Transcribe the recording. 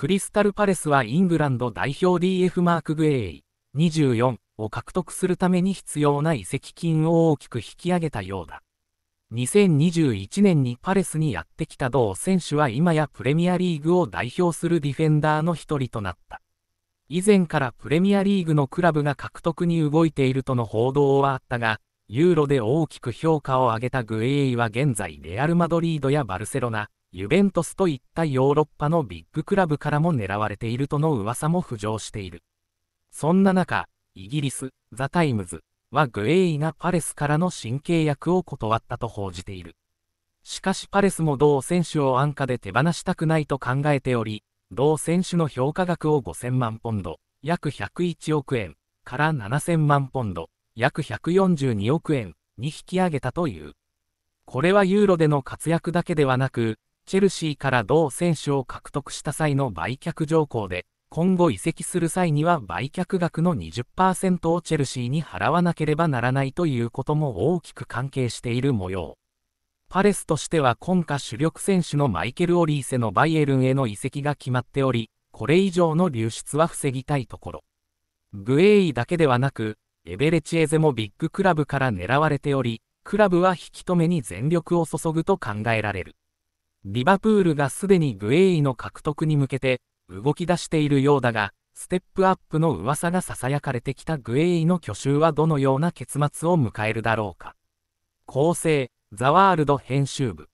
クリスタルパレスはイングランド代表 DF マーク・グエイ24を獲得するために必要な移籍金を大きく引き上げたようだ。2021年にパレスにやってきた同選手は今やプレミアリーグを代表するディフェンダーの一人となった。以前からプレミアリーグのクラブが獲得に動いているとの報道はあったが、ユーロで大きく評価を上げたグエイは現在レアル・マドリードやバルセロナ、ユベントスといったヨーロッパのビッグクラブからも狙われているとの噂も浮上している。そんな中、イギリス、ザ・タイムズはグエイがパレスからの新契約を断ったと報じている。しかしパレスも同選手を安価で手放したくないと考えており、同選手の評価額を5000万ポンド、約101億円から7000万ポンド、約142億円に引き上げたという。これはユーロでの活躍だけではなく、チェルシーから同選手を獲得した際の売却条項で、今後移籍する際には売却額の20%をチェルシーに払わなければならないということも大きく関係している模様。パレスとしては今夏主力選手のマイケル・オリーセのバイエルンへの移籍が決まっており、これ以上の流出は防ぎたいところ。グエイだけではなく、エベレチエゼもビッグクラブから狙われており、クラブは引き止めに全力を注ぐと考えられる。リバプールがすでにグエイの獲得に向けて動き出しているようだが、ステップアップの噂が囁かれてきたグエイの去就はどのような結末を迎えるだろうか。構成、ザワールド編集部。